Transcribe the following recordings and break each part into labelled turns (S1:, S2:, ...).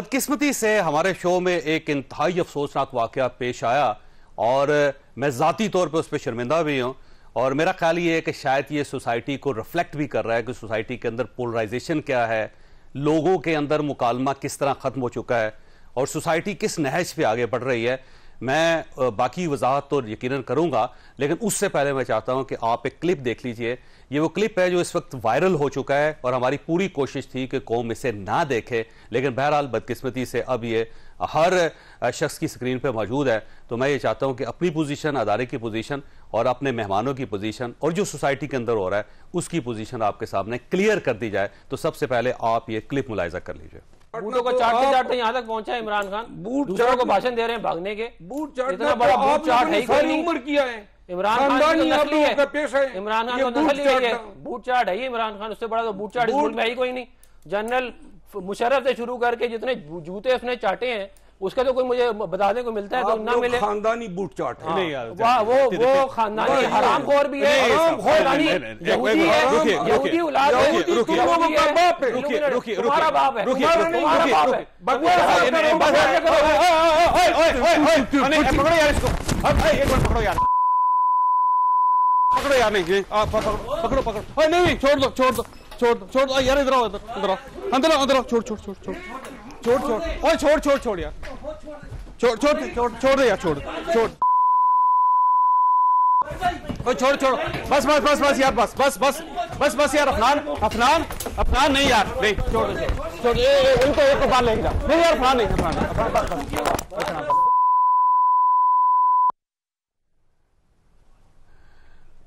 S1: बदकिस्मती से हमारे शो में एक इंतहाई अफसोसनाक वाक़ पेश आया और मैं ज़ाती तौर पर उस पर शर्मिंदा भी हूँ और मेरा ख्याल ये है कि शायद ये सोसाइटी को रिफ्लेक्ट भी कर रहा है कि सोसाइटी के अंदर पोलराइजेशन क्या है लोगों के अंदर मुकालमा किस तरह ख़त्म हो चुका है और सोसाइटी किस नहज पर आगे बढ़ रही है मैं बाकी वजाहत तो यकीन करूँगा लेकिन उससे पहले मैं चाहता हूँ कि आप एक क्लिप देख लीजिए ये वो क्लिप है जो इस वक्त वायरल हो चुका है और हमारी पूरी कोशिश थी कि कौम इसे ना देखे लेकिन बहरहाल बदकिस्मती से अब ये हर शख्स की स्क्रीन पे मौजूद है तो मैं ये चाहता हूँ कि अपनी पोजीशन अदारे की पोजीशन और अपने मेहमानों की पोजीशन और जो सोसाइटी के अंदर हो रहा है उसकी पोजीशन आपके सामने क्लियर कर दी जाए तो सबसे पहले आप ये क्लिप मुलायजा कर लीजिए बूटों को चाटते चाटते यहाँ तक पहुंचा इमरान खान बूट चारों को भाषण दे रहे हैं भागने के बूट चाट इतना बड़ा तो बूट चाट है सारी उम्र किया है इमरान खान की तो नकली है इमरान खान को तो नकली है बूट चाट है इमरान खान उससे बड़ा तो बूट चाट इस में ही कोई नहीं जनरल मुशर्रफ से शुरू करके जितने जूते उसने चाटे हैं उसका तो कोई मुझे बताने को मिलता है तो ना मिले खानदानी बूट चाट है हाँ। वाह वो वो खानदानी हराम खोर भी है तुम्हारा बाप है तुम्हारा बाप है पकड़ो यार इसको एक बार पकड़ो यार पकड़ो यार नहीं आप पकड़ो पकड़ो ओए नहीं छोड़ दो छोड़ दो छोड़ छोड़ यार इधर आओ इधर आओ अंदर आओ अंदर आओ छोड़ छोड़ छोड़ छोड़ छोड़ छोड़ छोड़ छोड़ छोड़ यार छोड़ छोड़ छोड़ छोड़ दे यार छोड़ छोड़ कोई छोड़ छोड़ बस बस बस बस यार बस बस बस बस बस यार अफनान अफनान अफनान नहीं यार नहीं छोड़ छोड़ ये उनको एक बार लेके जा नहीं यार अफनान नहीं अफनान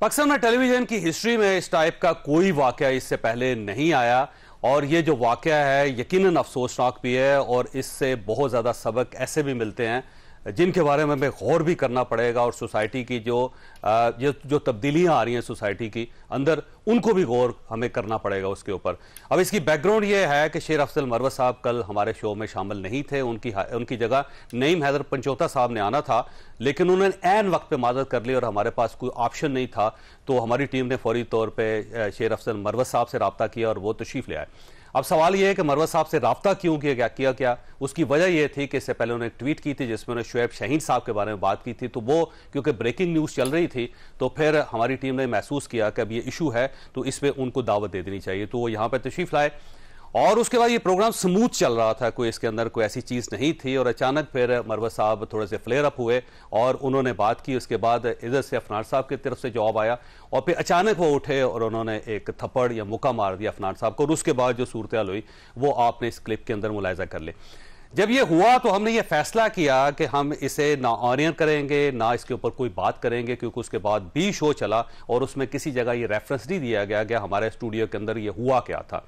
S1: पाकिस्तान में टेलीविजन की हिस्ट्री में इस टाइप का कोई वाक्य इससे पहले नहीं आया और ये जो वाक़ है यकीन अफसोसनाक भी है और इससे बहुत ज़्यादा सबक ऐसे भी मिलते हैं जिनके बारे में हमें गौर भी करना पड़ेगा और सोसाइटी की जो जो, जो तब्दीलियाँ आ रही हैं सोसाइटी की अंदर उनको भी गौर हमें करना पड़ेगा उसके ऊपर अब इसकी बैकग्राउंड ये है कि शेर अफजल मरवत साहब कल हमारे शो में शामिल नहीं थे उनकी उनकी जगह नईम हैदर पंचोता साहब ने आना था लेकिन उन्होंने एन वक्त पे मदद कर ली और हमारे पास कोई ऑप्शन नहीं था तो हमारी टीम ने फौरी तौर पर शेर अफजल मरवत साहब से रबता किया और वो तशीफ ले आए अब सवाल यह है कि मरवत साहब से रबता क्यों किया गया किया क्या उसकी वजह यह थी कि इससे पहले उन्होंने ट्वीट की थी जिसमें उन्होंने शुएब शहीन साहब के बारे में बात की थी तो वो क्योंकि ब्रेकिंग न्यूज़ चल रही थी तो फिर हमारी टीम ने महसूस किया कि अब ये इशू है तो इसमें उनको दावत दे देनी चाहिए तो वो यहाँ पर तशीफ लाए और उसके बाद ये प्रोग्राम स्मूथ चल रहा था कोई इसके अंदर कोई ऐसी चीज़ नहीं थी और अचानक फिर मरवा साहब थोड़े से फ्लेयर अप हुए और उन्होंने बात की उसके बाद इधर से अफनान साहब की तरफ से जवाब आया और फिर अचानक वो उठे और उन्होंने एक थप्पड़ या मुक्का मार दिया अफनान साहब को और उसके बाद जो सूरत हुई वो आपने इस क्लिप के अंदर मुलायजा कर ले जब ये हुआ तो हमने ये फैसला किया कि हम इसे ना ऑनियर करेंगे ना इसके ऊपर कोई बात करेंगे क्योंकि उसके बाद भी शो चला और उसमें किसी जगह ये रेफरेंस नहीं दिया गया कि हमारे स्टूडियो के अंदर ये हुआ क्या था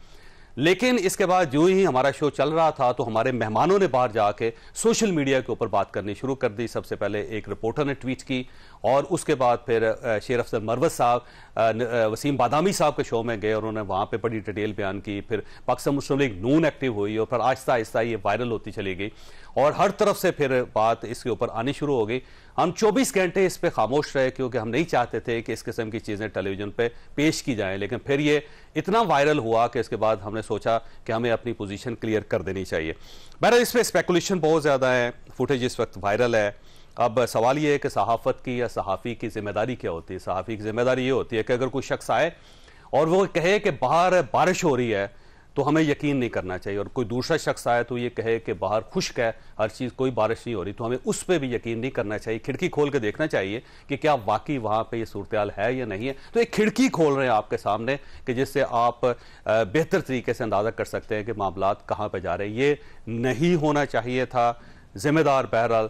S1: लेकिन इसके बाद जो ही हमारा शो चल रहा था तो हमारे मेहमानों ने बाहर जाके सोशल मीडिया के ऊपर बात करनी शुरू कर दी सबसे पहले एक रिपोर्टर ने ट्वीट की और उसके बाद फिर शेर अफसर मरवत साहब वसीम बादामी साहब के शो में गए और उन्होंने वहाँ पर बड़ी डिटेल बयान की फिर पाकिस्तान मुस्लिम लीग नून एक्टिव हुई और फिर आहिस्ता आहिस्ता ये वायरल होती चली गई और हर तरफ से फिर बात इसके ऊपर आनी शुरू हो गई हम 24 घंटे इस पे खामोश रहे क्योंकि हम नहीं चाहते थे कि इस किस्म की चीज़ें टेलीविज़न पे पेश की जाएं लेकिन फिर ये इतना वायरल हुआ कि इसके बाद हमने सोचा कि हमें अपनी पोजीशन क्लियर कर देनी चाहिए बहरहाल इस पर स्पेकुलेशन बहुत ज़्यादा है फुटेज इस वक्त वायरल है अब सवाल ये है कि सहाफ़त की या सहाफ़ी की ज़िम्मेदारी क्या होती है सहाफ़ी की ज़िम्मेदारी ये होती है कि अगर कोई शख्स आए और वो कहे कि बाहर बारिश हो रही है तो हमें यकीन नहीं करना चाहिए और कोई दूसरा शख्स आए तो ये कहे कि बाहर खुश्क है हर चीज़ कोई बारिश नहीं हो रही तो हमें उस पर भी यकीन नहीं करना चाहिए खिड़की खोल के देखना चाहिए कि क्या वाकई वहाँ पर यह सूरत है या नहीं है तो एक खिड़की खोल रहे हैं आपके सामने कि जिससे आप बेहतर तरीके से अंदाज़ा कर सकते हैं कि मामला कहाँ पर जा रहे हैं ये नहीं होना चाहिए था जिम्मेदार बहरहाल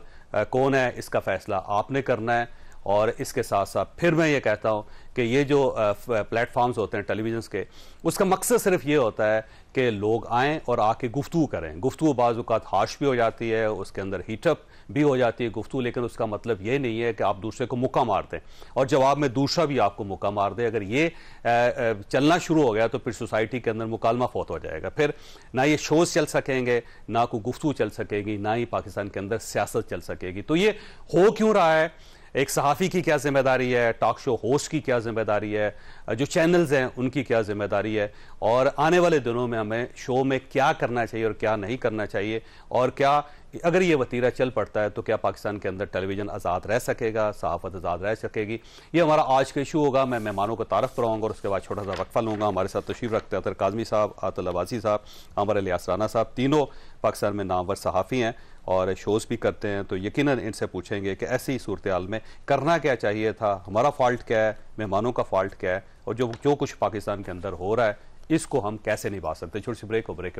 S1: कौन है इसका फैसला आपने करना है और इसके साथ साथ फिर मैं ये कहता हूँ कि ये जो प्लेटफॉर्म्स होते हैं टेलीविजन के उसका मकसद सिर्फ ये होता है कि लोग आएँ और आके गुफ्तु करें गुफ्तु बाज़ात हाश भी हो जाती है उसके अंदर हीटअप भी हो जाती है गुफ्तु लेकिन उसका मतलब ये नहीं है कि आप दूसरे को मुक्का मार दें और जवाब में दूसरा भी आपको मुक्का मार दे अगर ये चलना शुरू हो गया तो फिर सोसाइटी के अंदर मुकालमा फौत हो जाएगा फिर ना ये शोज़ चल सकेंगे ना कोई गुफ्तु चल सकेगी ना ही पाकिस्तान के अंदर सियासत चल सकेगी तो ये हो क्यों रहा है एक सहाफ़ी की क्या जिम्मेदारी है टॉक शो होस्ट की क्या जिम्मेदारी है जो चैनल्स हैं उनकी क्या जिम्मेदारी है और आने वाले दिनों में हमें शो में क्या करना चाहिए और क्या नहीं करना चाहिए और क्या कि अगर ये वतीरा चल पड़ता है तो क्या पाकिस्तान के अंदर टेलीविजन आज़ाद रह सकेगा सहाफत आज़ाद रह सकेगी ये हमारा आज का इशू होगा मैं मेहमानों को तारफ़ कराऊंगा और उसके बाद छोटा सा वक्फा लूँगा हमारे साथ तशीफ रखते अतर काजमी साहब आतल अबासी साहब अमर अली राना साहब तीनों पाकिस्तान में नामवर सहाफ़ी हैं और शोज़ भी करते हैं तो यकीन इनसे पूछेंगे कि ऐसी सूरत हाल में करना क्या चाहिए था हमारा फॉल्ट क्या है मेहमानों का फॉल्ट क्या है और जो जो कुछ पाकिस्तान के अंदर हो रहा है इसको हम कैसे निभा सकते छोटी सी ब्रेक और ब्रेक